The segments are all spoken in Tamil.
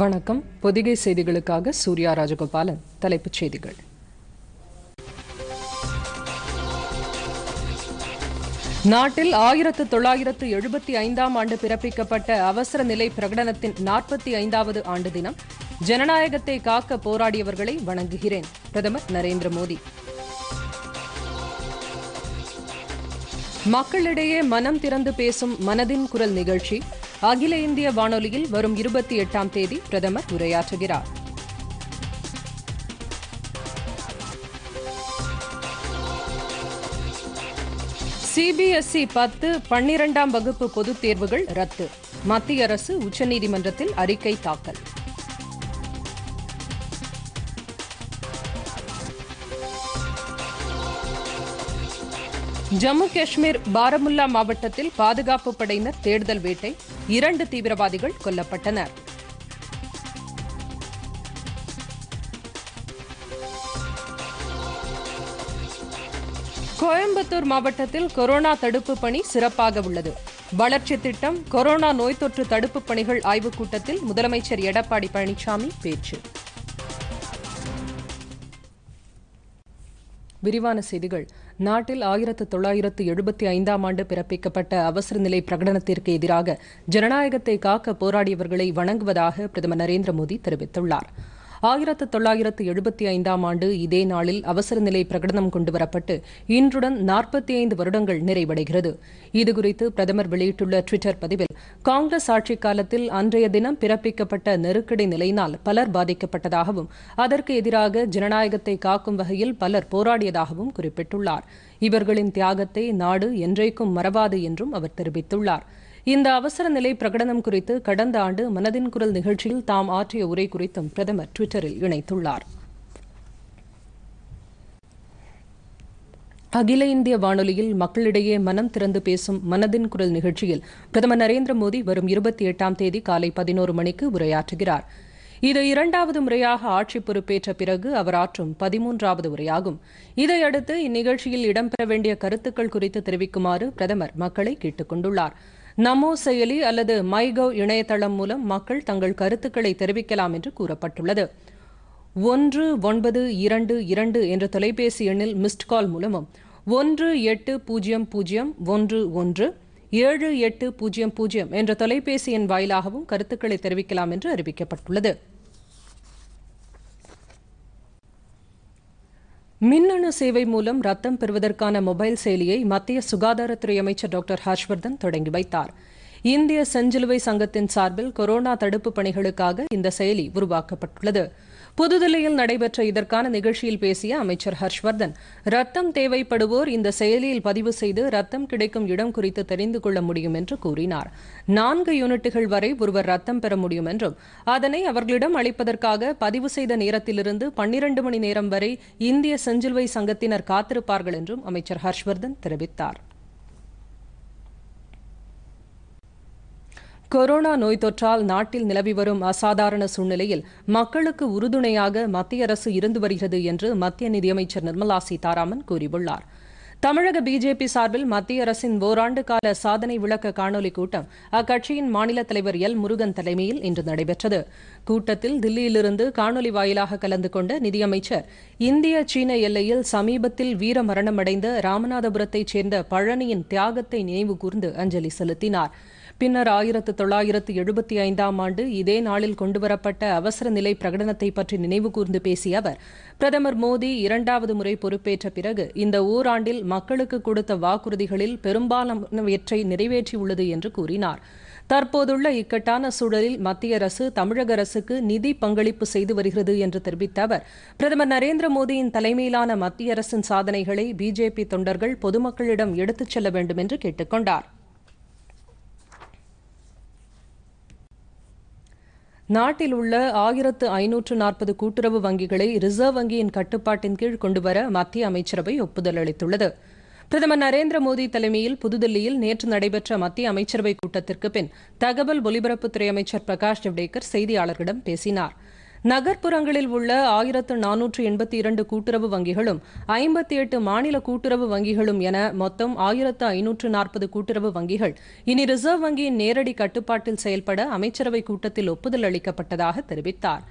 வணக்கம் பொதிகை செய்திகளுக்காக சூர்யா ராஜகோபாலன் தலைப்புச் செய்திகள் நாட்டில் ஆயிரத்து தொள்ளாயிரத்து எழுபத்தி ஐந்தாம் ஆண்டு பிறப்பிக்கப்பட்ட அவசர நிலை பிரகடனத்தின் நாற்பத்தி ஐந்தாவது ஆண்டு தினம் ஜனநாயகத்தை காக்க போராடியவர்களை வணங்குகிறேன் பிரதமர் நரேந்திர மோடி மக்களிடையே மனம் திறந்து பேசும் மனதின் குரல் நிகழ்ச்சி அகில இந்திய வானொலியில் வரும் இருபத்தி எட்டாம் தேதி பிரதமர் உரையாற்றுகிறார் சிபிஎஸ்இ பத்து பன்னிரண்டாம் வகுப்பு பொதுத் தேர்வுகள் ரத்து மத்திய அரசு உச்சநீதிமன்றத்தில் அறிக்கை தாக்கல் ஜம்மு காஷ்மீர் பாரமுல்லா மாவட்டத்தில் பாதுகாப்பு படையினர் தேடுதல் வேட்டை இரண்டு தீவிரவாதிகள் கொல்லப்பட்டனர் கோயம்புத்தூர் மாவட்டத்தில் கொரோனா தடுப்பு பணி சிறப்பாக உள்ளது வளர்ச்சி திட்டம் கொரோனா நோய் தொற்று தடுப்பு பணிகள் ஆய்வுக் கூட்டத்தில் முதலமைச்சர் எடப்பாடி பழனிசாமி பேச்சு விரிவான செய்திகள் நாட்டில் ஆயிரத்து தொள்ளாயிரத்து எழுபத்தி ஐந்தாம் ஆண்டு பிறப்பிக்கப்பட்ட அவசர நிலை பிரகடனத்திற்கு எதிராக ஜனநாயகத்தை காக்க போராடியவர்களை வணங்குவதாக பிரதமர் நரேந்திர மோடி தெரிவித்துள்ளார் ஆயிரத்து தொள்ளாயிரத்து எழுபத்தி ஐந்தாம் ஆண்டு இதே நாளில் அவசர நிலை பிரகடனம் கொண்டுவரப்பட்டு இன்றுடன் நாற்பத்தி ஐந்து வருடங்கள் நிறைவடைகிறது இதுகுறித்து பிரதமர் வெளியிட்டுள்ள டுவிட்டர் பதிவில் காங்கிரஸ் ஆட்சி காலத்தில் அன்றைய தினம் பிறப்பிக்கப்பட்ட நெருக்கடி நிலையினால் பலர் பாதிக்கப்பட்டதாகவும் அதற்கு எதிராக ஜனநாயகத்தை காக்கும் வகையில் பலர் போராடியதாகவும் குறிப்பிட்டுள்ளார் இவர்களின் தியாகத்தை நாடு என்றைக்கும் மறவாது என்றும் அவர் தெரிவித்துள்ளார் இந்த அவசர நிலை பிரகடனம் குறித்து கடந்த ஆண்டு மனதின் குரல் நிகழ்ச்சியில் தாம் ஆற்றிய உரை குறித்தும் பிரதமர் டுவிட்டரில் இணைத்துள்ளார் அகில இந்திய வானொலியில் மக்களிடையே மனம் திறந்து பேசும் மனதின் குரல் நிகழ்ச்சியில் பிரதமர் நரேந்திர மோடி வரும் இருபத்தி எட்டாம் தேதி காலை பதினோரு மணிக்கு உரையாற்றுகிறார் இது இரண்டாவது முறையாக ஆட்சி பொறுப்பேற்ற பிறகு அவர் ஆற்றும் பதிமூன்றாவது உரையாகும் இதையடுத்து இந்நிகழ்ச்சியில் இடம்பெற வேண்டிய கருத்துக்கள் குறித்து தெரிவிக்குமாறு பிரதமர் மக்களை கேட்டுக் கொண்டுள்ளாா் நமோ செயலி அல்லது மைகவ் இணையதளம் மூலம் மக்கள் தங்கள் கருத்துக்களை தெரிவிக்கலாம் என்று கூறப்பட்டுள்ளது ஒன்று ஒன்பது இரண்டு இரண்டு என்ற தொலைபேசி எண்ணில் மிஸ்ட் கால் மூலமும் ஒன்று எட்டு பூஜ்ஜியம் பூஜ்ஜியம் ஒன்று ஒன்று ஏழு எட்டு பூஜ்ஜியம் பூஜ்ஜியம் என்ற தொலைபேசி எண் வாயிலாகவும் கருத்துக்களை தெரிவிக்கலாம் என்று அறிவிக்கப்பட்டுள்ளது மின்னணு சேவை மூலம் ரத்தம் பெறுவதற்கான மொபைல் செயலியை மத்திய சுகாதாரத்துறை அமைச்சர் டாக்டர் ஹர்ஷ்வர்தன் தொடங்கி வைத்தார் இந்திய செஞ்சிலுவை சங்கத்தின் சார்பில் கொரோனா தடுப்பு பணிகளுக்காக இந்த செயலி உருவாக்கப்பட்டுள்ளது புதுதில்லியில் நடைபெற்ற இதற்கான நிகழ்ச்சியில் பேசிய அமைச்சர் ஹர்ஷ்வர்தன் ரத்தம் தேவைப்படுவோர் இந்த செயலியில் பதிவு செய்து ரத்தம் கிடைக்கும் இடம் குறித்து தெரிந்து கொள்ள முடியும் என்று கூறினார் நான்கு யூனிட்டுகள் வரை ஒருவர் ரத்தம் பெற முடியும் என்றும் அதனை அவர்களிடம் அளிப்பதற்காக பதிவு செய்த நேரத்திலிருந்து பன்னிரண்டு மணி நேரம் வரை இந்திய செஞ்சிலுவை சங்கத்தினர் காத்திருப்பார்கள் என்றும் அமைச்சர் ஹர்ஷ்வர்தன் தெரிவித்தார் கொரோனா நோய் தொற்றால் நாட்டில் நிலவி வரும் அசாதாரண சூழ்நிலையில் மக்களுக்கு உறுதுணையாக மத்திய அரசு இருந்து வருகிறது என்று மத்திய நிதியமைச்சர் நிர்மலா சீதாராமன் கூறியுள்ளார் தமிழக பிஜேபி சார்பில் மத்திய அரசின் ஓராண்டு கால சாதனை விளக்க காணொலி கூட்டம் அக்கட்சியின் மாநில தலைவர் எல் முருகன் தலைமையில் இன்று நடைபெற்றது கூட்டத்தில் தில்லியிலிருந்து காணொலி வாயிலாக கலந்து கொண்ட நிதியமைச்சர் இந்திய சீன எல்லையில் சமீபத்தில் வீர மரணமடைந்த ராமநாதபுரத்தைச் சேர்ந்த பழனியின் தியாகத்தை நினைவு கூர்ந்து அஞ்சலி செலுத்தினாா் பின்னர் ஆயிரத்து தொள்ளாயிரத்து எழுபத்தி ஐந்தாம் ஆண்டு இதே நாளில் கொண்டுவரப்பட்ட அவசர நிலை பிரகடனத்தை பற்றி நினைவுகூர்ந்து பேசிய அவர் பிரதமர் மோடி இரண்டாவது முறை பொறுப்பேற்ற பிறகு இந்த ஓராண்டில் மக்களுக்கு கொடுத்த வாக்குறுதிகளில் பெரும்பாலானவற்றை நிறைவேற்றியுள்ளது என்று கூறினார் தற்போதுள்ள இக்கட்டான சூழலில் மத்திய அரசு தமிழக அரசுக்கு நிதி பங்களிப்பு செய்து வருகிறது என்று தெரிவித்த அவர் பிரதமர் நரேந்திர மோடியின் தலைமையிலான மத்திய அரசின் சாதனைகளை பிஜேபி தொண்டர்கள் பொதுமக்களிடம் எடுத்துச் செல்ல வேண்டும் என்று கேட்டுக் கொண்டாா் நாட்டில் உள்ள ஆயிரத்து ஐநூற்று நாற்பது கூட்டுறவு வங்கிகளை ரிசர்வ் வங்கியின் கட்டுப்பாட்டின் கீழ் கொண்டுவர மத்திய அமைச்சரவை ஒப்புதல் அளித்துள்ளது பிரதமர் நரேந்திர மோடி தலைமையில் புதுதில்லியில் நேற்று நடைபெற்ற மத்திய அமைச்சரவை கூட்டத்திற்கு பின் தகவல் ஒலிபரப்புத்துறை அமைச்சர் பிரகாஷ் ஜவ்டேகர் செய்தியாளர்களிடம் பேசினாா் நகர்ப்புறங்களில் உள்ள ஆயிரத்து நானூற்று எண்பத்தி இரண்டு கூட்டுறவு வங்கிகளும் ஐம்பத்தி எட்டு மாநில கூட்டுறவு வங்கிகளும் என மொத்தம் ஆயிரத்து ஐநூற்று நாற்பது கூட்டுறவு வங்கிகள் இனி ரிசர்வ் வங்கியின் நேரடி கட்டுப்பாட்டில் செயல்பட அமைச்சரவை கூட்டத்தில் ஒப்புதல் அளிக்கப்பட்டதாக தெரிவித்தாா்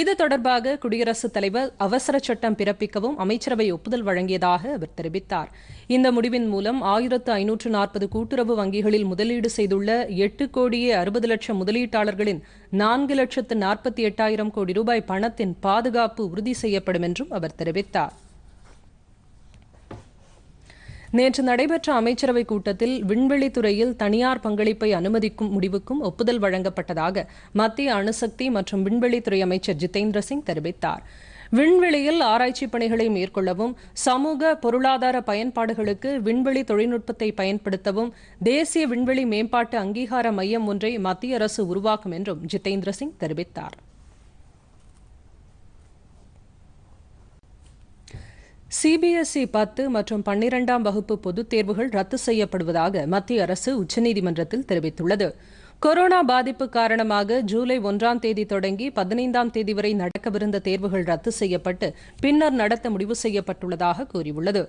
இது தொடர்பாக குடியரசுத் தலைவர் அவசர சட்டம் பிறப்பிக்கவும் அமைச்சரவை ஒப்புதல் வழங்கியதாக அவர் தெரிவித்தார் இந்த முடிவின் மூலம் ஆயிரத்து ஐநூற்று நாற்பது கூட்டுறவு வங்கிகளில் முதலீடு செய்துள்ள எட்டு கோடியே அறுபது லட்சம் முதலீட்டாளர்களின் நான்கு லட்சத்து நாற்பத்தி எட்டாயிரம் கோடி ரூபாய் பணத்தின் பாதுகாப்பு உறுதி செய்யப்படும் என்றும் அவர் தெரிவித்தார் நேற்று நடைபெற்ற அமைச்சரவைக் கூட்டத்தில் விண்வெளித்துறையில் தனியார் பங்களிப்பை அனுமதிக்கும் முடிவுக்கும் ஒப்புதல் வழங்கப்பட்டதாக மத்திய அணுசக்தி மற்றும் விண்வெளித்துறை அமைச்சர் ஜிதேந்திர சிங் தெரிவித்தார் விண்வெளியில் ஆராய்ச்சி பணிகளை மேற்கொள்ளவும் சமூக பொருளாதார பயன்பாடுகளுக்கு விண்வெளி தொழில்நுட்பத்தை பயன்படுத்தவும் தேசிய விண்வெளி மேம்பாட்டு அங்கீகார மையம் ஒன்றை மத்திய அரசு உருவாக்கும் என்றும் ஜிதேந்திர சிங் தெரிவித்தாா் சிபிஎஸ்இ e பத்து மற்றும் பன்னிரெண்டாம் வகுப்பு பொதுத் தேர்வுகள் ரத்து செய்யப்படுவதாக மத்திய அரசு உச்சநீதிமன்றத்தில் தெரிவித்துள்ளது கொரோனா பாதிப்பு காரணமாக ஜூலை ஒன்றாம் தேதி தொடங்கி பதினைந்தாம் தேதி வரை நடக்கவிருந்த தேர்வுகள் ரத்து செய்யப்பட்டு பின்னர் நடத்த முடிவு செய்யப்பட்டுள்ளதாக கூறியுள்ளது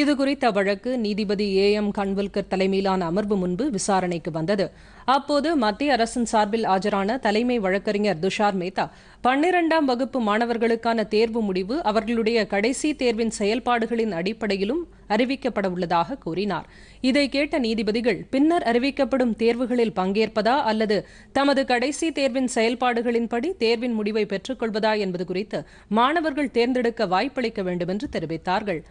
இதுகுறித்த வழக்கு நீதிபதி ஏ எம் கன்வில்கர் தலைமையிலான அமர்வு முன்பு விசாரணைக்கு வந்தது அப்போது மத்திய அரசின் சார்பில் ஆஜரான தலைமை வழக்கறிஞர் துஷார் மேத்தா பன்னிரண்டாம் வகுப்பு மாணவர்களுக்கான தேர்வு முடிவு அவர்களுடைய கடைசி தேர்வின் செயல்பாடுகளின் அடிப்படையிலும் அறிவிக்கப்பட உள்ளதாக கூறினார் இதை கேட்ட நீதிபதிகள் பின்னர் அறிவிக்கப்படும் தேர்வுகளில் பங்கேற்பதா அல்லது தமது கடைசி தேர்வின் செயல்பாடுகளின்படி தேர்வின் முடிவை பெற்றுக்கொள்வதா என்பது குறித்து மாணவர்கள் தேர்ந்தெடுக்க வாய்ப்பளிக்க வேண்டும் என்று தெரிவித்தார்கள்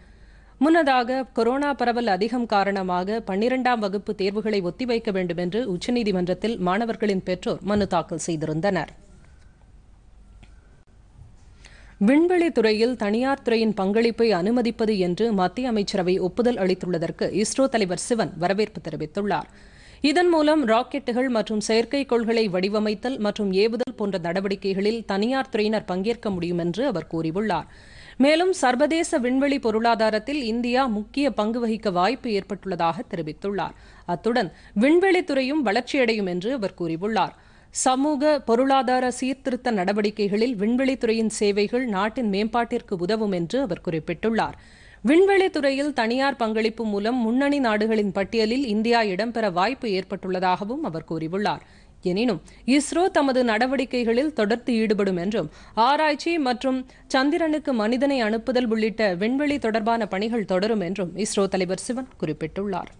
முன்னதாக கொரோனா பரவல் அதிகம் காரணமாக பன்னிரெண்டாம் வகுப்பு தேர்வுகளை ஒத்திவைக்க வேண்டும் என்று உச்சநீதிமன்றத்தில் மாணவர்களின் பெற்றோர் மனு தாக்கல் செய்திருந்தனர் விண்வெளி துறையில் தனியார் துறையின் பங்களிப்பை அனுமதிப்பது என்று மத்திய அமைச்சரவை ஒப்புதல் அளித்துள்ளதற்கு இஸ்ரோ தலைவர் சிவன் வரவேற்பு தெரிவித்துள்ளார் இதன் மூலம் ராக்கெட்டுகள் மற்றும் செயற்கைக்கோள்களை வடிவமைத்தல் மற்றும் ஏவுதல் போன்ற நடவடிக்கைகளில் தனியார் துறையினர் பங்கேற்க முடியும் என்று அவர் கூறியுள்ளாா் மேலும் சர்வதேச விண்வெளி பொருளாதாரத்தில் இந்தியா முக்கிய பங்கு வகிக்க வாய்ப்பு ஏற்பட்டுள்ளதாக தெரிவித்துள்ளார் அத்துடன் விண்வெளித்துறையும் வளர்ச்சியடையும் என்று அவர் கூறியுள்ளார் சமூக பொருளாதார சீர்திருத்த நடவடிக்கைகளில் விண்வெளித்துறையின் சேவைகள் நாட்டின் மேம்பாட்டிற்கு உதவும் என்று அவர் குறிப்பிட்டுள்ளார் விண்வெளித்துறையில் தனியார் பங்களிப்பு மூலம் முன்னணி நாடுகளின் பட்டியலில் இந்தியா இடம்பெற வாய்ப்பு ஏற்பட்டுள்ளதாகவும் அவர் கூறியுள்ளார் எனினும் இஸ்ரோ தமது நடவடிக்கைகளில் தொடர்ந்து ஈடுபடும் என்றும் ஆராய்ச்சி மற்றும் சந்திரனுக்கு மனிதனை அனுப்புதல் உள்ளிட்ட விண்வெளி தொடர்பான பணிகள் தொடரும் என்றும் இஸ்ரோ தலைவர் சிவன் குறிப்பிட்டுள்ளார்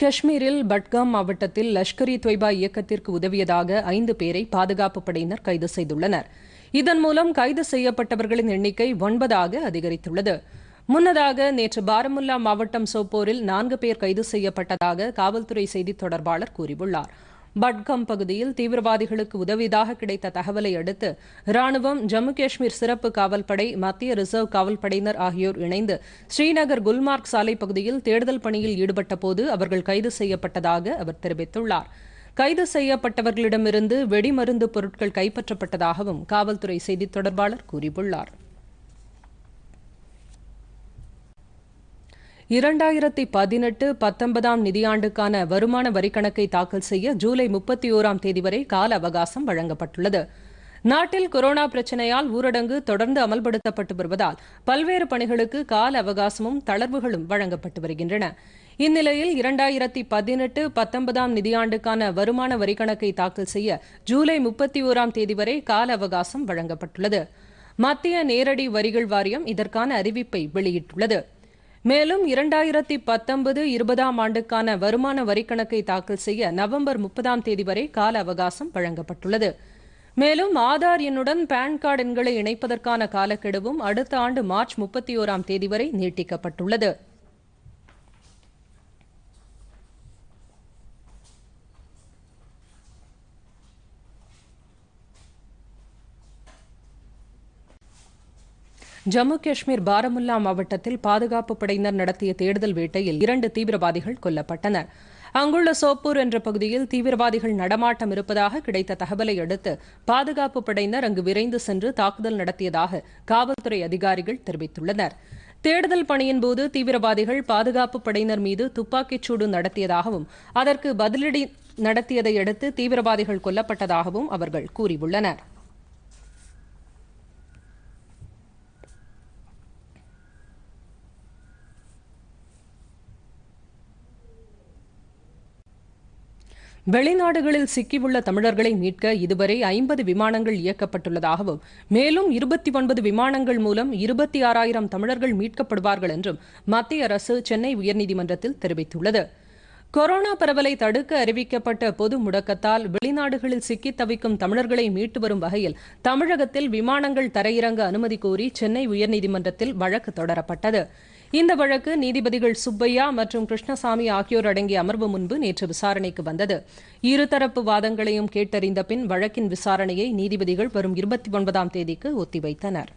காஷ்மீரில் பட்காம் மாவட்டத்தில் லஷ்கர் இ தொய்பா இயக்கத்திற்கு உதவியதாக ஐந்து பேரை பாதுகாப்பு படையினர் கைது செய்துள்ளனர் இதன் மூலம் கைது செய்யப்பட்டவர்களின் எண்ணிக்கை ஒன்பதாக அதிகரித்துள்ளது முன்னதாக நேற்று பாரமுல்லா மாவட்டம் சோப்போரில் நான்கு பேர் கைது செய்யப்பட்டதாக காவல்துறை செய்தி தொடர்பாளர் கூறியுள்ளார் பட்கம் பகுதியில் தீவிரவாதிகளுக்கு உதவியதாக கிடைத்த தகவலை அடுத்து ராணுவம் ஜம்மு காஷ்மீர் சிறப்பு காவல்படை மத்திய ரிசர்வ் காவல்படையினர் ஆகியோர் இணைந்து ஸ்ரீநகர் குல்மார்க் சாலை பகுதியில் தேடுதல் பணியில் ஈடுபட்டபோது அவர்கள் கைது செய்யப்பட்டதாக அவர் தெரிவித்துள்ளார் கைது செய்யப்பட்டவர்களிடமிருந்து வெடிமருந்து பொருட்கள் கைப்பற்றப்பட்டதாகவும் காவல்துறை செய்தித் தொடர்பாளர் கூறியுள்ளார் இரண்டாயிரத்தி பதினெட்டு பத்தொன்பதாம் நிதியாண்டுக்கான வருமான வரி கணக்கை தாக்கல் செய்ய ஜூலை முப்பத்தி ஓராம் தேதி வரை கால அவகாசம் வழங்கப்பட்டுள்ளது நாட்டில் கொரோனா பிரச்சினையால் ஊரடங்கு தொடர்ந்து அமல்படுத்தப்பட்டு வருவதால் பல்வேறு பணிகளுக்கு கால அவகாசமும் தளர்வுகளும் வழங்கப்பட்டு வருகின்றன இந்நிலையில் இரண்டாயிரத்தி பதினெட்டு பத்தொன்பதாம் நிதியாண்டுக்கான வருமான வரி கணக்கை தாக்கல் செய்ய ஜூலை முப்பத்தி ஓராம் தேதி வரை கால அவகாசம் வழங்கப்பட்டுள்ளது மத்திய நேரடி வரிகள் வாரியம் இதற்கான அறிவிப்பை வெளியிட்டுள்ளது மேலும் இரண்டாயிரத்தி பத்தொன்பது இருபதாம் ஆண்டுக்கான வருமான வரிக்கணக்கை கணக்கை தாக்கல் செய்ய நவம்பர் முப்பதாம் தேதி வரை கால அவகாசம் வழங்கப்பட்டுள்ளது மேலும் ஆதார் எண்ணுடன் பான் கார்டு எண்களை இணைப்பதற்கான காலக்கெடுவும் அடுத்த ஆண்டு மார்ச் முப்பத்தி ஓராம் தேதி வரை நீட்டிக்கப்பட்டுள்ளது ஜம்மு காஷ்மீர் பாரமுல்லா மாவட்டத்தில் பாதுகாப்பு படையினர் நடத்திய தேடுதல் வேட்டையில் இரண்டு தீவிரவாதிகள் கொல்லப்பட்டனர் அங்குள்ள சோப்பூர் என்ற பகுதியில் தீவிரவாதிகள் நடமாட்டம் இருப்பதாக கிடைத்த தகவலை அடுத்து பாதுகாப்பு படையினர் அங்கு விரைந்து சென்று தாக்குதல் நடத்தியதாக காவல்துறை அதிகாரிகள் தெரிவித்துள்ளனர் தேடுதல் பணியின் போது தீவிரவாதிகள் பாதுகாப்பு படையினர் மீது துப்பாக்கிச்சூடு நடத்தியதாகவும் அதற்கு பதிலடி நடத்தியதை அடுத்து தீவிரவாதிகள் கொல்லப்பட்டதாகவும் அவர்கள் கூறியுள்ளனர் வெளிநாடுகளில் சிக்கியுள்ள தமிழர்களை மீட்க இதுவரை ஐம்பது விமானங்கள் இயக்கப்பட்டுள்ளதாகவும் மேலும் இருபத்தி ஒன்பது விமானங்கள் மூலம் இருபத்தி ஆறாயிரம் தமிழர்கள் மீட்கப்படுவார்கள் என்றும் மத்திய அரசு சென்னை உயர்நீதிமன்றத்தில் தெரிவித்துள்ளது கொரோனா பரவலை தடுக்க அறிவிக்கப்பட்ட பொது முடக்கத்தால் வெளிநாடுகளில் சிக்கி தவிக்கும் தமிழர்களை மீட்டு வரும் வகையில் தமிழகத்தில் விமானங்கள் தரையிறங்க அனுமதி கோரி சென்னை உயர்நீதிமன்றத்தில் வழக்கு தொடரப்பட்டது இந்த வழக்கு நீதிபதிகள் சுப்பையா மற்றும் கிருஷ்ணசாமி ஆகியோர் அடங்கிய அமர்வு முன்பு நேற்று விசாரணைக்கு வந்தது இருதரப்பு வாதங்களையும் கேட்டறிந்த பின் வழக்கின் விசாரணையை நீதிபதிகள் வரும் இருபத்தி ஒன்பதாம் தேதிக்கு ஒத்திவைத்தனர்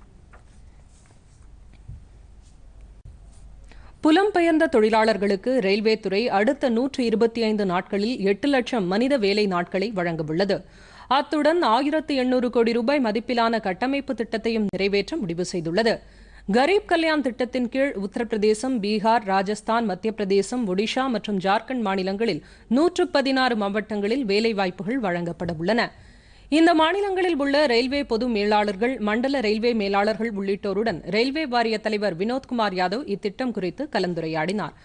புலம்பெயர்ந்த தொழிலாளர்களுக்கு ரயில்வே துறை அடுத்த நூற்று இருபத்தி ஐந்து நாட்களில் எட்டு லட்சம் மனித வேலை நாட்களை வழங்கவுள்ளது அத்துடன் ஆயிரத்து எண்ணூறு கோடி ரூபாய் மதிப்பிலான கட்டமைப்பு திட்டத்தையும் நிறைவேற்ற முடிவு செய்துள்ளது கரீப் கல்யாண் திட்டத்தின் கீழ் உத்தரப்பிரதேசம் பீகார் ராஜஸ்தான் மத்திய பிரதேசம் ஒடிஷா மற்றும் ஜார்க்கண்ட் மாநிலங்களில் நூற்று பதினாறு மாவட்டங்களில் வேலைவாய்ப்புகள் வழங்கப்பட உள்ளன இந்த மாநிலங்களில் உள்ள ரயில்வே பொது மேலாளர்கள் மண்டல ரயில்வே மேலாளர்கள் உள்ளிட்டோருடன் ரயில்வே வாரிய தலைவர் வினோத்குமார் யாதவ் இத்திட்டம் குறித்து கலந்துரையாடினார்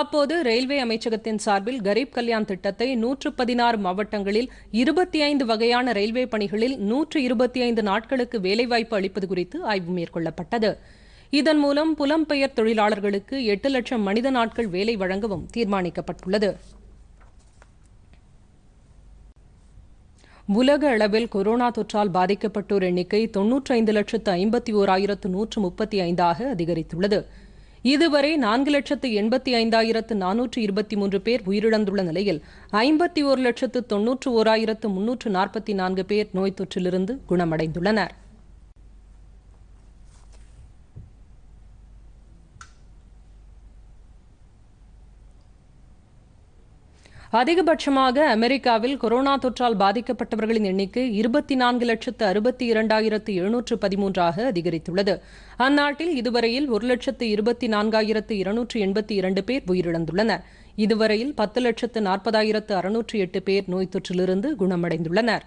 அப்போது ரயில்வே அமைச்சகத்தின் சார்பில் கரீப் கல்யாண் திட்டத்தை நூற்று பதினாறு மாவட்டங்களில் இருபத்தி ஐந்து வகையான ரயில்வே பணிகளில் நூற்று இருபத்தி ஐந்து நாட்களுக்கு வேலைவாய்ப்பு அளிப்பது குறித்து ஆய்வு மேற்கொள்ளப்பட்டது இதன் மூலம் புலம்பெயர் தொழிலாளர்களுக்கு எட்டு லட்சம் மனித நாட்கள் வேலை வழங்கவும் தீர்மானிக்கப்பட்டுள்ளது உலக அளவில் கொரோனா தொற்றால் பாதிக்கப்பட்டோர் எண்ணிக்கை ஐந்து லட்சத்து ஐம்பத்தி ஓராயிரத்து நூற்று முப்பத்தி ஐந்தாக அதிகரித்துள்ளது இதுவரை நான்கு லட்சத்து எண்பத்தி ஐந்தாயிரத்து நானூற்று இருபத்தி மூன்று பேர் உயிரிழந்துள்ள நிலையில் ஐம்பத்தி ஒரு லட்சத்து தொன்னூற்று ஓராயிரத்து முன்னூற்று நாற்பத்தி நான்கு பேர் நோய் தொற்றிலிருந்து குணமடைந்துள்ளனா் அதிகபட்சமாக அமெரிக்காவில் கொரோனா தொற்றால் பாதிக்கப்பட்டவர்களின் எண்ணிக்கை இருபத்தி நான்கு லட்சத்து அறுபத்தி இரண்டாயிரத்து எழுநூற்று பதிமூன்றாக அதிகரித்துள்ளது அந்நாட்டில் இதுவரையில் ஒரு லட்சத்து இருபத்தி நான்காயிரத்து இருநூற்று எண்பத்தி இரண்டு பேர் உயிரிழந்துள்ளனர் இதுவரையில் பத்து லட்சத்து நாற்பதாயிரத்து அறுநூற்று எட்டு பேர் நோய் தொற்றிலிருந்து குணமடைந்துள்ளனர்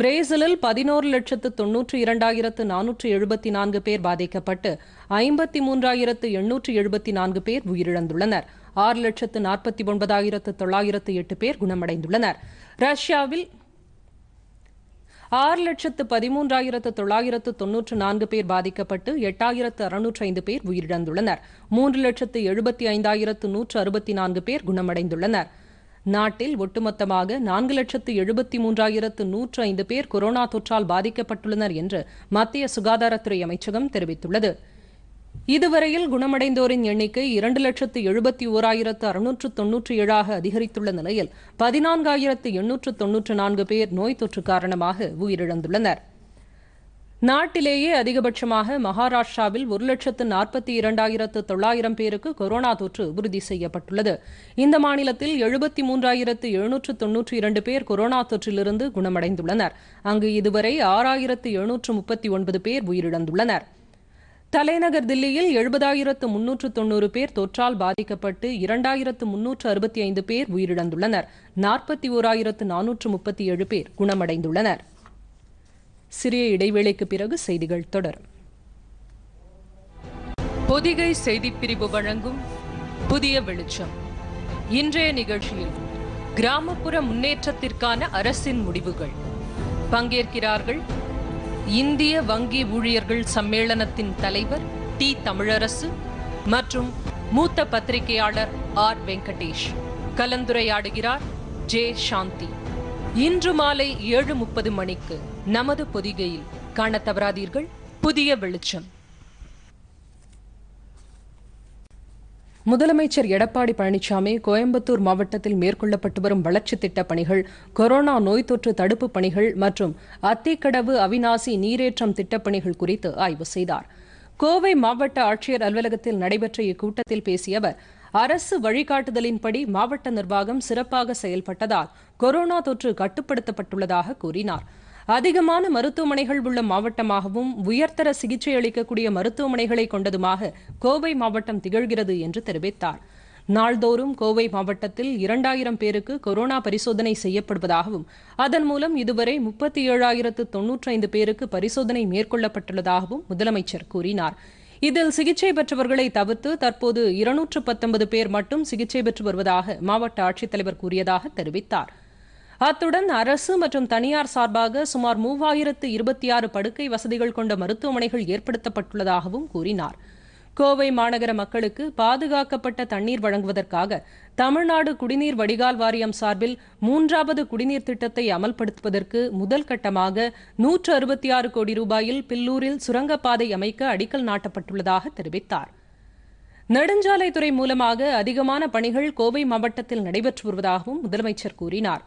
பிரேசிலில் பதினோரு லட்சத்து தொன்னூற்று இரண்டாயிரத்து நானூற்று எழுபத்தி நான்கு பேர் பாதிக்கப்பட்டு ஐம்பத்தி மூன்றாயிரத்து எண்ணூற்று எழுபத்தி நான்கு பேர் உயிரிழந்துள்ளனர் ஆறு லட்சத்து நாற்பத்தி ஒன்பதாயிரத்து தொள்ளாயிரத்து எட்டு பேர் குணமடைந்துள்ளனர் ரஷ்யாவில் ஆறு லட்சத்து பதிமூன்றாயிரத்து தொள்ளாயிரத்து தொன்னூற்று நான்கு பேர் பாதிக்கப்பட்டு எட்டாயிரத்து அறுநூற்று ஐந்து பேர் உயிரிழந்துள்ளனர் மூன்று லட்சத்து எழுபத்தி ஐந்தாயிரத்து நூற்று அறுபத்தி நான்கு பேர் குணமடைந்துள்ளனர் நாட்டில் ஒட்டுமொத்தமாக நான்கு லட்சத்து எழுபத்தி மூன்றாயிரத்து நூற்று ஐந்து பேர் கொரோனா தொற்றால் பாதிக்கப்பட்டுள்ளனர் என்று மத்திய சுகாதாரத்துறை அமைச்சகம் தெரிவித்துள்ளது இதுவரையில் குணமடைந்தோரின் எண்ணிக்கை இரண்டு லட்சத்து எழுபத்தி ஓராயிரத்து அறுநூற்று தொன்னூற்றி ஏழாக அதிகரித்துள்ள நிலையில் பதினான்காயிரத்து எண்ணூற்று தொன்னூற்று நான்கு பேர் நோய் தொற்று காரணமாக உயிரிழந்துள்ளனர் நாட்டிலேயே அதிகபட்சமாக மகாராஷ்டிராவில் ஒரு லட்சத்து நாற்பத்தி இரண்டாயிரத்து தொள்ளாயிரம் பேருக்கு கொரோனா தொற்று உறுதி செய்யப்பட்டுள்ளது இந்த மாநிலத்தில் எழுபத்தி மூன்றாயிரத்து எழுநூற்று தொன்னூற்றி இரண்டு பேர் கொரோனா தொற்றிலிருந்து குணமடைந்துள்ளனர் அங்கு இதுவரை ஆறாயிரத்து எழுநூற்று முப்பத்தி ஒன்பது பேர் உயிரிழந்துள்ளனா் தலைநகர் தில்லியில் எழுபதாயிரத்து முன்னூற்று தொன்னூறு பேர் தொற்றால் பாதிக்கப்பட்டு இரண்டாயிரத்து முன்னூற்று அறுபத்தி ஐந்து பேர் உயிரிழந்துள்ளனர் நாற்பத்தி ஓராயிரத்து நானூற்று முப்பத்தி ஏழு பேர் குணமடைந்துள்ளனர் சிறிய இடைவேளைக்கு பிறகு செய்திகள் தொடரும் பொதிகை செய்திப்பிரிவு வழங்கும் புதிய வெளிச்சம் இன்றைய நிகழ்ச்சியில் கிராமப்புற முன்னேற்றத்திற்கான அரசின் முடிவுகள் பங்கேற்கிறார்கள் இந்திய வங்கி ஊழியர்கள் சம்மேளனத்தின் தலைவர் டி தமிழரசு மற்றும் மூத்த பத்திரிகையாளர் ஆர் வெங்கடேஷ் கலந்துரையாடுகிறார் ஜே சாந்தி இன்று மாலை ஏழு முப்பது மணிக்கு நமது பொதிகையில் காண தவறாதீர்கள் புதிய வெளிச்சம் முதலமைச்சர் எடப்பாடி பழனிசாமி கோயம்புத்தூர் மாவட்டத்தில் மேற்கொள்ளப்பட்டு வரும் வளர்ச்சித் திட்டப் பணிகள் கொரோனா நோய் தொற்று தடுப்புப் பணிகள் மற்றும் அத்திக்கடவு அவிநாசி நீரேற்றம் திட்டப் பணிகள் குறித்து ஆய்வு செய்தார் கோவை மாவட்ட ஆட்சியர் அலுவலகத்தில் நடைபெற்ற இக்கூட்டத்தில் பேசிய அவர் அரசு வழிகாட்டுதலின்படி மாவட்ட நிர்வாகம் சிறப்பாக செயல்பட்டதால் கொரோனா தொற்று கட்டுப்படுத்தப்பட்டுள்ளதாக கூறினாா் அதிகமான மருத்துவமனைகள் உள்ள மாவட்டமாகவும் உயர்தர சிகிச்சை அளிக்கக்கூடிய மருத்துவமனைகளை கொண்டதுமாக கோவை மாவட்டம் திகழ்கிறது என்று தெரிவித்தார் நாள்தோறும் கோவை மாவட்டத்தில் இரண்டாயிரம் பேருக்கு கொரோனா பரிசோதனை செய்யப்படுவதாகவும் அதன் மூலம் இதுவரை முப்பத்தி ஏழாயிரத்து ஐந்து பேருக்கு பரிசோதனை மேற்கொள்ளப்பட்டுள்ளதாகவும் முதலமைச்சர் கூறினார் இதில் சிகிச்சை பெற்றவர்களை தவிர்த்து தற்போது இருநூற்று பத்தொன்பது பேர் மட்டும் சிகிச்சை பெற்று வருவதாக மாவட்ட ஆட்சித்தலைவர் கூறியதாக தெரிவித்தாா் அத்துடன் அரசு மற்றும் தனியார் சார்பாக சுமார் மூவாயிரத்து இருபத்தி ஆறு படுக்கை வசதிகள் கொண்ட மருத்துவமனைகள் ஏற்படுத்தப்பட்டுள்ளதாகவும் கூறினார் கோவை மாநகர மக்களுக்கு பாதுகாக்கப்பட்ட தண்ணீர் வழங்குவதற்காக தமிழ்நாடு குடிநீர் வடிகால் வாரியம் சார்பில் மூன்றாவது குடிநீர் திட்டத்தை அமல்படுத்துவதற்கு முதல் கட்டமாக நூற்று அறுபத்தி ஆறு கோடி ரூபாயில் பில்லூரில் சுரங்கப்பாதை அமைக்க அடிக்கல் நாட்டப்பட்டுள்ளதாக தெரிவித்தார் நெடுஞ்சாலைத்துறை மூலமாக அதிகமான பணிகள் கோவை மாவட்டத்தில் நடைபெற்று வருவதாகவும் முதலமைச்சர் கூறினாா்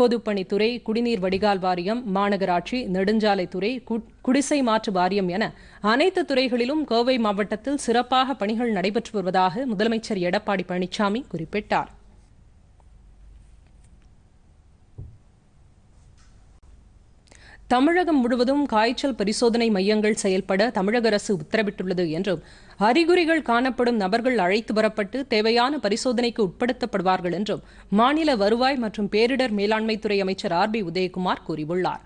பொதுப்பணித்துறை குடிநீர் வடிகால் வாரியம் மாநகராட்சி நெடுஞ்சாலைத்துறை குடிசை மாற்று வாரியம் என அனைத்து துறைகளிலும் கோவை மாவட்டத்தில் சிறப்பாக பணிகள் நடைபெற்று வருவதாக முதலமைச்சர் எடப்பாடி பழனிசாமி குறிப்பிட்டார் தமிழகம் முழுவதும் காய்ச்சல் பரிசோதனை மையங்கள் செயல்பட தமிழக அரசு உத்தரவிட்டுள்ளது என்றும் அறிகுறிகள் காணப்படும் நபர்கள் அழைத்து வரப்பட்டு தேவையான பரிசோதனைக்கு உட்படுத்தப்படுவார்கள் என்றும் மாநில வருவாய் மற்றும் பேரிடர் மேலாண்மைத்துறை அமைச்சர் ஆர் பி உதயகுமார் கூறியுள்ளாா்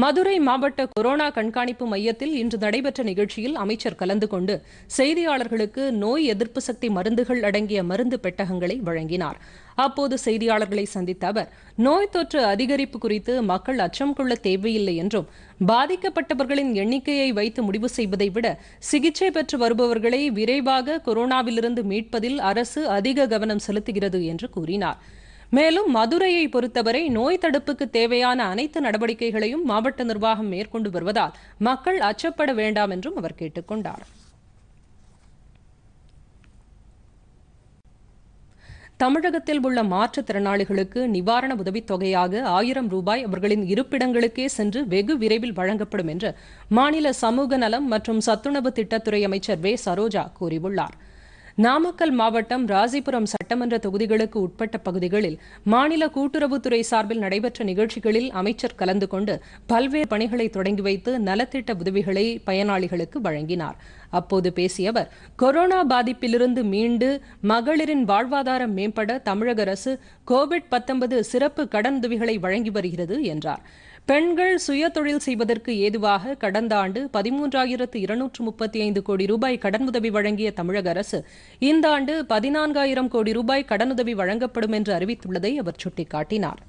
மதுரை மாவட்ட கொரோனா கண்காணிப்பு மையத்தில் இன்று நடைபெற்ற நிகழ்ச்சியில் அமைச்சர் கலந்து கொண்டு செய்தியாளர்களுக்கு நோய் எதிர்ப்பு சக்தி மருந்துகள் அடங்கிய மருந்து பெட்டகங்களை வழங்கினார் அப்போது செய்தியாளர்களை சந்தித்த அவர் நோய் தொற்று அதிகரிப்பு குறித்து மக்கள் அச்சம் கொள்ள தேவையில்லை என்றும் பாதிக்கப்பட்டவர்களின் எண்ணிக்கையை வைத்து முடிவு செய்வதை விட சிகிச்சை பெற்று வருபவர்களை விரைவாக கொரோனாவிலிருந்து மீட்பதில் அரசு அதிக கவனம் செலுத்துகிறது என்று கூறினாா் மேலும் மதுரையை பொறுத்தவரை நோய் தடுப்புக்கு தேவையான அனைத்து நடவடிக்கைகளையும் மாவட்ட நிர்வாகம் மேற்கொண்டு வருவதால் மக்கள் அச்சப்பட வேண்டாம் என்றும் அவர் கேட்டுக் கொண்டார் தமிழகத்தில் உள்ள மாற்றுத்திறனாளிகளுக்கு நிவாரண உதவித்தொகையாக ஆயிரம் ரூபாய் அவர்களின் இருப்பிடங்களுக்கே சென்று வெகு விரைவில் வழங்கப்படும் என்று மாநில சமூக நலம் மற்றும் சத்துணவு திட்டத்துறை அமைச்சர் வே சரோஜா கூறியுள்ளாா் நாமக்கல் மாவட்டம் ராசிபுரம் சட்டமன்ற தொகுதிகளுக்கு உட்பட்ட பகுதிகளில் மாநில கூட்டுறவுத்துறை சார்பில் நடைபெற்ற நிகழ்ச்சிகளில் அமைச்சர் கலந்து கொண்டு பல்வேறு பணிகளை தொடங்கி வைத்து நலத்திட்ட உதவிகளை பயனாளிகளுக்கு வழங்கினார் அப்போது பேசிய அவர் கொரோனா பாதிப்பிலிருந்து மீண்டு மகளிரின் வாழ்வாதாரம் மேம்பட தமிழக அரசு கோவிட் சிறப்பு கடனுதவிகளை வழங்கி வருகிறது என்றார் பெண்கள் சுய தொழில் செய்வதற்கு ஏதுவாக கடந்த ஆண்டு பதிமூன்றாயிரத்து இருநூற்று முப்பத்தி ஐந்து கோடி ரூபாய் கடனுதவி வழங்கிய தமிழக அரசு இந்த ஆண்டு பதினான்காயிரம் கோடி ரூபாய் கடனுதவி வழங்கப்படும் என்று அறிவித்துள்ளதை அவர் சுட்டிக்காட்டினார்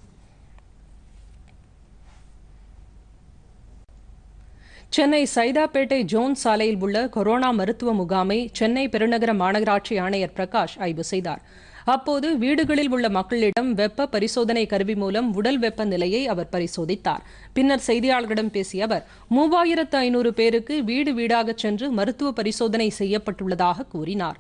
சென்னை சைதாப்பேட்டை ஜோன் சாலையில் உள்ள கொரோனா மருத்துவ முகாமை சென்னை பெருநகர மாநகராட்சி ஆணையர் பிரகாஷ் ஆய்வு செய்தார் அப்போது வீடுகளில் உள்ள மக்களிடம் வெப்ப பரிசோதனை கருவி மூலம் உடல் வெப்ப நிலையை அவர் பரிசோதித்தார் பின்னர் செய்தியாளர்களிடம் பேசிய அவர் மூவாயிரத்து ஐநூறு பேருக்கு வீடு வீடாக சென்று மருத்துவ பரிசோதனை செய்யப்பட்டுள்ளதாக கூறினார்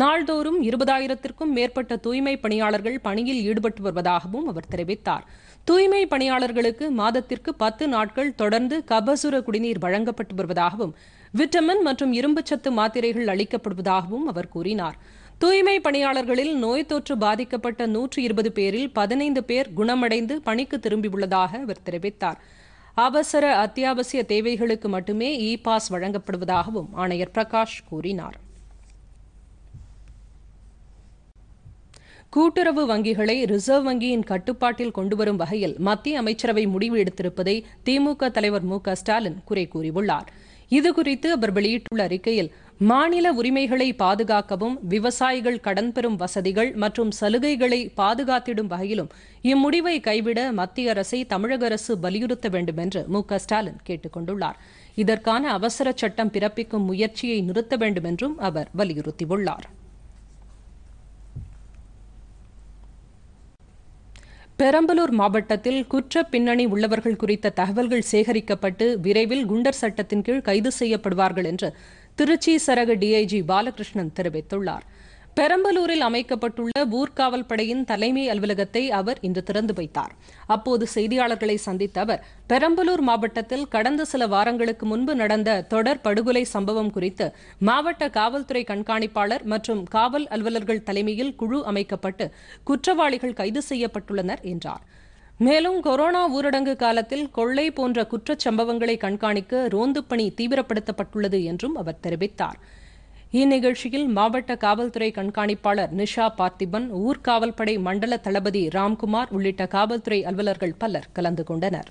நாள்தோறும் இருபதாயிரத்திற்கும் மேற்பட்ட தூய்மை பணியாளர்கள் பணியில் ஈடுபட்டு வருவதாகவும் அவர் தெரிவித்தார் தூய்மை பணியாளர்களுக்கு மாதத்திற்கு பத்து நாட்கள் தொடர்ந்து கபசுர குடிநீர் வழங்கப்பட்டு வருவதாகவும் விட்டமின் மற்றும் இரும்புச்சத்து மாத்திரைகள் அளிக்கப்படுவதாகவும் அவர் கூறினார் தூய்மை பணியாளர்களில் நோய் தொற்று பாதிக்கப்பட்ட நூற்று இருபது பேரில் பதினைந்து பேர் குணமடைந்து பணிக்கு திரும்பியுள்ளதாக அவர் தெரிவித்தார் அவசர அத்தியாவசிய தேவைகளுக்கு மட்டுமே இ பாஸ் வழங்கப்படுவதாகவும் ஆணையர் பிரகாஷ் கூறினார் கூட்டுறவு வங்கிகளை ரிசர்வ் வங்கியின் கட்டுப்பாட்டில் கொண்டுவரும் வகையில் மத்திய அமைச்சரவை முடிவு எடுத்திருப்பதை திமுக தலைவர் மு க ஸ்டாலின் குறை கூறியுள்ளார் இது குறித்து அவர் வெளியிட்டுள்ள அறிக்கையில் மாநில உரிமைகளை பாதுகாக்கவும் விவசாயிகள் கடன் பெறும் வசதிகள் மற்றும் சலுகைகளை பாதுகாத்திடும் வகையிலும் இம்முடிவை கைவிட மத்திய அரசை தமிழக அரசு வலியுறுத்த வேண்டும் என்று மு க ஸ்டாலின் கேட்டுக் கொண்டுள்ளார் இதற்கான அவசர சட்டம் பிறப்பிக்கும் முயற்சியை நிறுத்த வேண்டும் என்றும் அவர் வலியுறுத்தியுள்ளார் பெரம்பலூர் மாவட்டத்தில் குற்ற பின்னணி உள்ளவர்கள் குறித்த தகவல்கள் சேகரிக்கப்பட்டு விரைவில் குண்டர் சட்டத்தின் கீழ் கைது செய்யப்படுவார்கள் என்று திருச்சி சரக டிஐஜி பாலகிருஷ்ணன் தெரிவித்துள்ளார் பெரம்பலூரில் அமைக்கப்பட்டுள்ள ஊர்காவல் படையின் தலைமை அலுவலகத்தை அவர் இன்று திறந்து வைத்தார் அப்போது செய்தியாளர்களை சந்தித்த அவர் பெரம்பலூர் மாவட்டத்தில் கடந்த சில வாரங்களுக்கு முன்பு நடந்த தொடர் படுகொலை சம்பவம் குறித்து மாவட்ட காவல்துறை கண்காணிப்பாளர் மற்றும் காவல் அலுவலர்கள் தலைமையில் குழு அமைக்கப்பட்டு குற்றவாளிகள் கைது செய்யப்பட்டுள்ளனர் என்றார் மேலும் கொரோனா ஊரடங்கு காலத்தில் கொள்ளை போன்ற குற்றச்சம்பவங்களை கண்காணிக்க ரோந்து பணி தீவிரப்படுத்தப்பட்டுள்ளது என்றும் அவர் தெரிவித்தாா் இந்நிகழ்ச்சியில் மாவட்ட காவல்துறை கண்காணிப்பாளர் நிஷா பார்த்திபன் ஊர்காவல்படை மண்டல தளபதி ராம்குமார் உள்ளிட்ட காவல்துறை அலுவலர்கள் பலர் கலந்து கொண்டனா்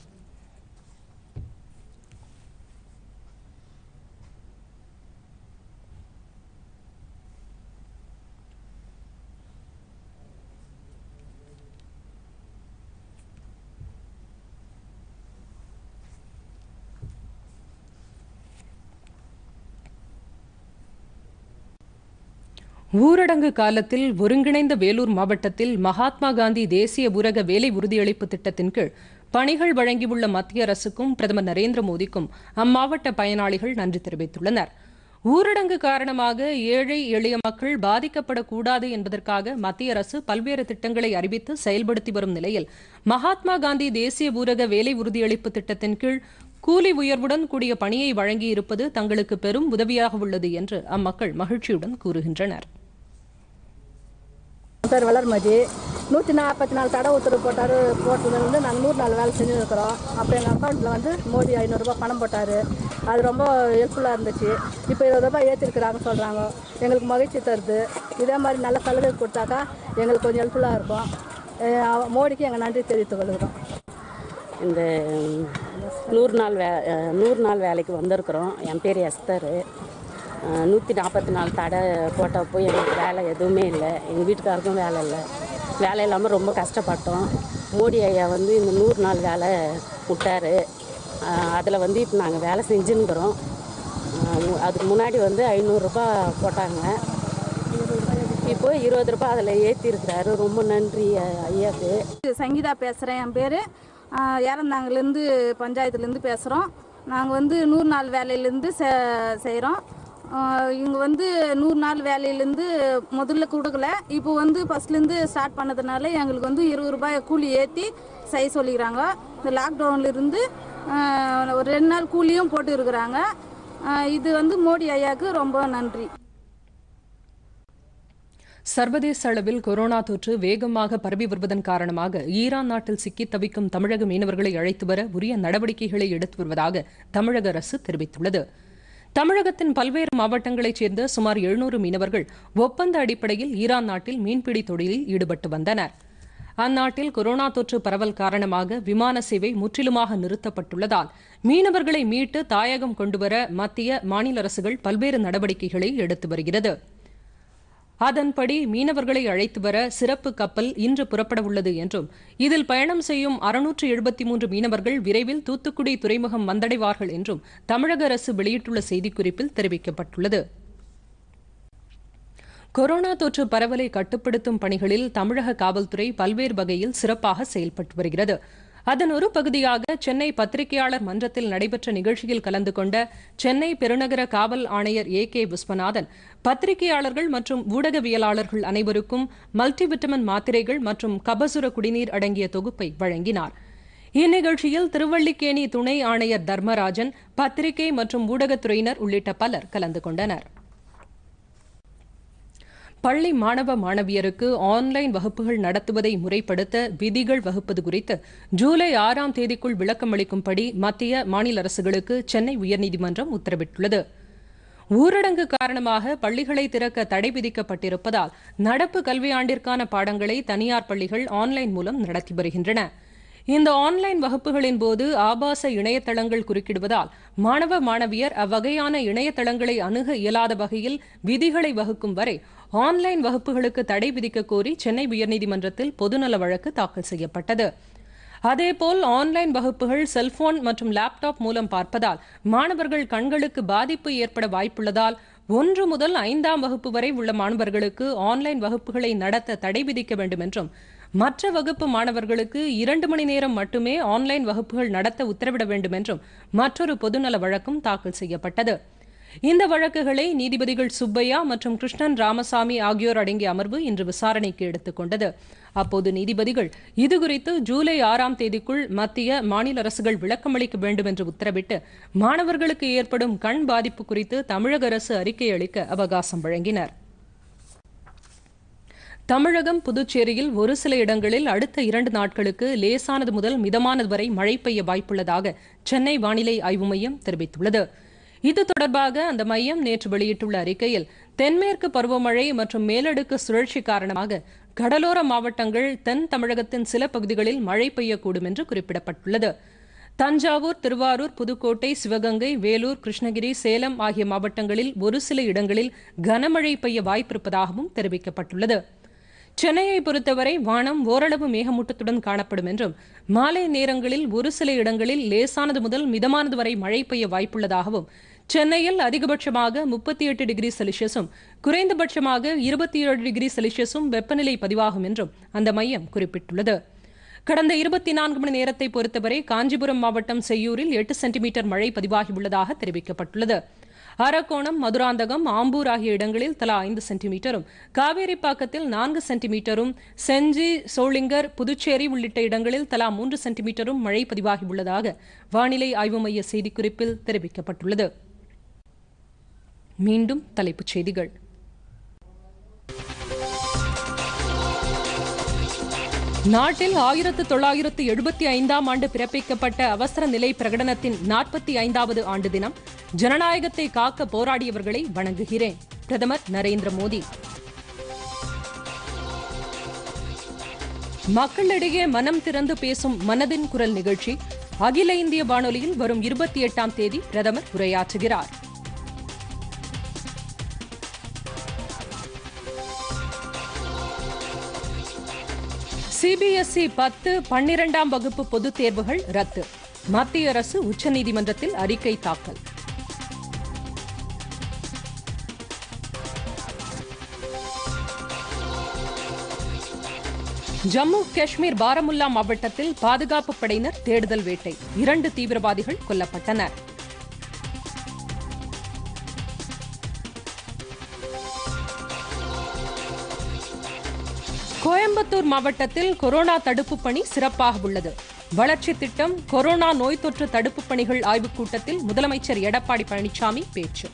ஊரடங்கு காலத்தில் ஒருங்கிணைந்த வேலூர் மாவட்டத்தில் மகாத்மா காந்தி தேசிய ஊரக வேலை உறுதியளிப்பு திட்டத்தின் கீழ் பணிகள் வழங்கியுள்ள மத்திய அரசுக்கும் பிரதமர் நரேந்திர மோடிக்கும் அம்மாவட்ட பயனாளிகள் நன்றி தெரிவித்துள்ளனர் ஊரடங்கு காரணமாக ஏழை எளிய மக்கள் பாதிக்கப்படக்கூடாது என்பதற்காக மத்திய அரசு பல்வேறு திட்டங்களை அறிவித்து செயல்படுத்தி வரும் நிலையில் மகாத்மா காந்தி தேசிய ஊரக வேலை உறுதியளிப்பு திட்டத்தின் கீழ் கூலி உயர்வுடன் கூடிய பணியை வழங்கியிருப்பது தங்களுக்கு பெரும் உதவியாக உள்ளது என்று அம்மக்கள் மகிழ்ச்சியுடன் கூறுகின்றனர் பேர் வளர்மதி நூற்றி நாற்பத்தி நாலு தடை உத்தரவு போட்டார் போட்டதுலேருந்து நாங்கள் நூறு நாள் வேலை செஞ்சுன்னு இருக்கிறோம் அப்போ எங்கள் அக்கௌண்ட்டில் வந்து மோடி ஐநூறுரூபா பணம் போட்டார் அது ரொம்ப ஹெல்ப்ஃபுல்லாக இருந்துச்சு இப்போ இருபது ரூபாய் ஏற்றிருக்கிறாங்க சொல்கிறாங்க எங்களுக்கு மகிழ்ச்சி தருது இதே மாதிரி நல்ல சலுகை கொடுத்தாக்கா எங்களுக்கு கொஞ்சம் ஹெல்ப்ஃபுல்லாக இருக்கும் மோடிக்கு எங்கள் நன்றி தெரிவித்துக் கொள்கிறோம் இந்த நூறு நாள் வே நூறு நாள் வேலைக்கு வந்திருக்கிறோம் என் பேர் எஸ்தர் நூற்றி நாற்பத்தி நாலு தடை போட்டப்போ எனக்கு வேலை எதுவுமே இல்லை எங்கள் வீட்டுக்காருக்கும் வேலை இல்லை வேலை இல்லாமல் ரொம்ப கஷ்டப்பட்டோம் மோடி ஐயா வந்து இந்த நூறு நாள் வேலை விட்டார் அதில் வந்து இப்போ நாங்கள் வேலை செஞ்சுன்னுக்குறோம் அதுக்கு முன்னாடி வந்து ஐநூறுரூபா போட்டாங்க இப்போ இருபது ரூபாய் அதில் ஏற்றிருக்கிறாரு ரொம்ப நன்றி ஐயாவுக்கு சங்கீதா பேசுகிறேன் என் பேர் ஏறந்தாங்கலேருந்து பஞ்சாயத்துலேருந்து பேசுகிறோம் நாங்கள் வந்து நூறு நாள் வேலையிலேருந்து செ செய்கிறோம் இவங்க வந்து நூறு நாள் வேலையிலேருந்து முதல்ல கொடுக்கல இப்போ வந்து ஃபஸ்ட்லேருந்து ஸ்டார்ட் பண்ணதுனால எங்களுக்கு வந்து இருபது ரூபாய் கூலி ஏற்றி செய்ய சொல்லிக்கிறாங்க இந்த லாக்டவுன்லேருந்து ஒரு ரெண்டு நாள் கூலியும் போட்டு இருக்கிறாங்க இது வந்து மோடி ஐயாவுக்கு ரொம்ப நன்றி சர்வதேச அளவில் கொரோனா தொற்று வேகமாக பரவி வருவதன் காரணமாக ஈரான் நாட்டில் சிக்கி தவிக்கும் தமிழக மீனவர்களை அழைத்து வர உரிய நடவடிக்கைகளை எடுத்து வருவதாக தமிழக அரசு தெரிவித்துள்ளது தமிழகத்தின் பல்வேறு மாவட்டங்களைச் சேர்ந்த சுமார் எழுநூறு மீனவர்கள் ஒப்பந்த அடிப்படையில் ஈரான் நாட்டில் மீன்பிடி தொழிலில் ஈடுபட்டு வந்தனர் அந்நாட்டில் கொரோனா தொற்று பரவல் காரணமாக விமான சேவை முற்றிலுமாக நிறுத்தப்பட்டுள்ளதால் மீனவர்களை மீட்டு தாயகம் கொண்டுவர மத்திய மாநில அரசுகள் பல்வேறு நடவடிக்கைகளை எடுத்து வருகிறது அதன்படி மீனவர்களை அழைத்து வர சிறப்பு கப்பல் இன்று புறப்படவுள்ளது என்றும் இதில் பயணம் செய்யும் அறுநூற்று எழுபத்தி மூன்று மீனவர்கள் விரைவில் தூத்துக்குடி துறைமுகம் வந்தடைவார்கள் என்றும் தமிழக அரசு வெளியிட்டுள்ள செய்திக்குறிப்பில் தெரிவிக்கப்பட்டுள்ளது கொரோனா தொற்று பரவலை கட்டுப்படுத்தும் பணிகளில் தமிழக காவல்துறை பல்வேறு வகையில் சிறப்பாக செயல்பட்டு வருகிறது அதன் ஒரு பகுதியாக சென்னை பத்திரிகையாளர் மன்றத்தில் நடைபெற்ற நிகழ்ச்சியில் கலந்து கொண்ட சென்னை பெருநகர காவல் ஆணையர் ஏ கே விஸ்வநாதன் பத்திரிகையாளர்கள் மற்றும் ஊடகவியலாளர்கள் அனைவருக்கும் மல்டிவிட்டமின் மாத்திரைகள் மற்றும் கபசுர குடிநீர் அடங்கிய தொகுப்பை வழங்கினார் இந்நிகழ்ச்சியில் திருவள்ளிக்கேணி துணை ஆணையர் தர்மராஜன் பத்திரிகை மற்றும் ஊடகத்துறையினர் உள்ளிட்ட பலர் கலந்து கொண்டனர் பள்ளி மாணவ மாணவியருக்கு ஆன்லைன் வகுப்புகள் நடத்துவதை முறைப்படுத்த விதிகள் வகுப்பது குறித்து ஜூலை ஆறாம் தேதிக்குள் விளக்கம் அளிக்கும்படி மத்திய மாநில அரசுகளுக்கு சென்னை உயர்நீதிமன்றம் உத்தரவிட்டுள்ளது ஊரடங்கு காரணமாக பள்ளிகளை திறக்க தடை விதிக்கப்பட்டிருப்பதால் நடப்பு கல்வியாண்டிற்கான பாடங்களை தனியார் பள்ளிகள் ஆன்லைன் மூலம் நடத்தி வருகின்றன இந்த ஆன்லைன் வகுப்புகளின் போது ஆபாச இணையதளங்கள் குறுக்கிடுவதால் மாணவ மாணவியர் அவ்வகையான இணையதளங்களை அணுக இயலாத வகையில் விதிகளை வகுக்கும் வரை ஆன்லைன் வகுப்புகளுக்கு தடை விதிக்க கோரி சென்னை உயர்நீதிமன்றத்தில் பொதுநல வழக்கு தாக்கல் செய்யப்பட்டது அதேபோல் ஆன்லைன் வகுப்புகள் செல்போன் மற்றும் லேப்டாப் மூலம் பார்ப்பதால் மாணவர்கள் கண்களுக்கு பாதிப்பு ஏற்பட வாய்ப்புள்ளதால் ஒன்று முதல் ஐந்தாம் வகுப்பு வரை உள்ள மாணவர்களுக்கு ஆன்லைன் வகுப்புகளை நடத்த தடை விதிக்க வேண்டும் என்றும் மற்ற வகுப்பு மாணவர்களுக்கு இரண்டு மணி நேரம் மட்டுமே ஆன்லைன் வகுப்புகள் நடத்த உத்தரவிட வேண்டும் என்றும் மற்றொரு பொதுநல வழக்கும் தாக்கல் செய்யப்பட்டது இந்த வழக்குகளை நீதிபதிகள் சுப்பையா மற்றும் கிருஷ்ணன் ராமசாமி ஆகியோர் அடங்கிய அமர்வு இன்று விசாரணைக்கு எடுத்துக்கொண்டது அப்போது நீதிபதிகள் இதுகுறித்து ஜூலை ஆறாம் தேதிக்குள் மத்திய மாநில அரசுகள் விளக்கமளிக்க வேண்டும் என்று உத்தரவிட்டு மாணவர்களுக்கு ஏற்படும் கண் பாதிப்பு குறித்து தமிழக அரசு அறிக்கை அளிக்க அவகாசம் வழங்கினர் தமிழகம் புதுச்சேரியில் ஒரு சில இடங்களில் அடுத்த இரண்டு நாட்களுக்கு லேசானது முதல் மிதமானது வரை மழை பெய்ய வாய்ப்புள்ளதாக சென்னை வானிலை ஆய்வு மையம் தெரிவித்துள்ளது இது தொடர்பாக அந்த மையம் நேற்று வெளியிட்டுள்ள அறிக்கையில் தென்மேற்கு பருவமழை மற்றும் மேலடுக்கு சுழற்சி காரணமாக கடலோர மாவட்டங்கள் தென் தமிழகத்தின் சில பகுதிகளில் மழை பெய்யக்கூடும் என்று குறிப்பிடப்பட்டுள்ளது தஞ்சாவூர் திருவாரூர் புதுக்கோட்டை சிவகங்கை வேலூர் கிருஷ்ணகிரி சேலம் ஆகிய மாவட்டங்களில் ஒரு சில இடங்களில் கனமழை பெய்ய வாய்ப்பிருப்பதாகவும் தெரிவிக்கப்பட்டுள்ளது சென்னையை பொறுத்தவரை வானம் ஓரளவு மேகமூட்டத்துடன் காணப்படும் என்றும் மாலை நேரங்களில் ஒரு சில இடங்களில் லேசானது முதல் மிதமானது வரை மழை பெய்ய வாய்ப்புள்ளதாகவும் சென்னையில் அதிகபட்சமாக முப்பத்தி எட்டு டிகிரி செல்சியஸும் குறைந்தபட்சமாக இருபத்தி ஏழு டிகிரி செல்சியஸும் வெப்பநிலை பதிவாகும் என்றும் அந்த மையம் குறிப்பிட்டுள்ளது கடந்த இருபத்தி நான்கு மணி நேரத்தை பொறுத்தவரை காஞ்சிபுரம் மாவட்டம் செய்யூரில் எட்டு சென்டிமீட்டர் மழை பதிவாகியுள்ளதாக தெரிவிக்கப்பட்டுள்ளது அரக்கோணம் மதுராந்தகம் ஆம்பூர் ஆகிய இடங்களில் தலா ஐந்து சென்டிமீட்டரும் காவேரிப்பாக்கத்தில் நான்கு சென்டிமீட்டரும் செஞ்சி சோளிங்கர் புதுச்சேரி உள்ளிட்ட இடங்களில் தலா மூன்று சென்டிமீட்டரும் மழை பதிவாகியுள்ளதாக வானிலை ஆய்வு மைய செய்திக்குறிப்பில் தெரிவிக்கப்பட்டுள்ளது மீண்டும் தலைப்புச் செய்திகள் நாட்டில் ஆயிரத்து தொள்ளாயிரத்து எழுபத்தி ஐந்தாம் ஆண்டு பிறப்பிக்கப்பட்ட அவசர நிலை பிரகடனத்தின் நாற்பத்தி ஐந்தாவது ஆண்டு தினம் ஜனநாயகத்தை காக்க போராடியவர்களை வணங்குகிறேன் பிரதமர் நரேந்திர மோடி மக்களிடையே மனம் திறந்து பேசும் மனதின் குரல் நிகழ்ச்சி அகில இந்திய வானொலியில் வரும் இருபத்தி எட்டாம் தேதி பிரதமர் உரையாற்றுகிறார் சிபிஎஸ்இ பத்து பன்னிரெண்டாம் வகுப்பு பொதுத் தேர்வுகள் ரத்து மத்திய அரசு உச்சநீதிமன்றத்தில் அறிக்கை தாக்கல் ஜம்மு காஷ்மீர் பாரமுல்லா மாவட்டத்தில் பாதுகாப்பு படையினர் தேடுதல் வேட்டை இரண்டு தீவிரவாதிகள் கொல்லப்பட்டனா் கோயம்புத்தூர் மாவட்டத்தில் கொரோனா தடுப்பு பணி சிறப்பாக உள்ளது வளர்ச்சி திட்டம் கொரோனா நோய் தொற்று தடுப்பு பணிகள் ஆய்வுக் கூட்டத்தில் முதலமைச்சர் எடப்பாடி பழனிசாமி பேச்சு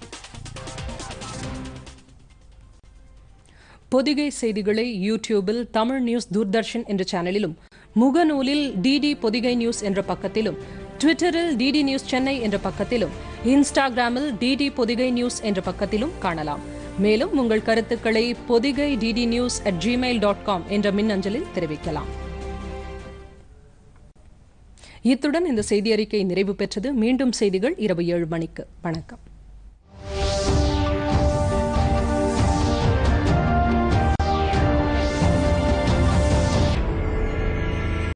பொதிகை செய்திகளை யூடியூபில் தமிழ் நியூஸ் தூர்தர்ஷன் என்ற சேனலிலும் முகநூலில் டிடி பொதிகை நியூஸ் என்ற பக்கத்திலும் ட்விட்டரில் டிடி நியூஸ் சென்னை என்ற பக்கத்திலும் இன்ஸ்டாகிராமில் டிடி பொதிகை நியூஸ் என்ற பக்கத்திலும் காணலாம் மேலும் உங்கள் கருத்துக்களை Podhigai DD news at Gmail dot com என்ற மின்னஞ்சலில் தெரிவிக்கலாம் இத்துடன் இந்த செய்தியறிக்கை நிறைவு பெற்றது மீண்டும் செய்திகள் இரவு ஏழு மணிக்கு வணக்கம்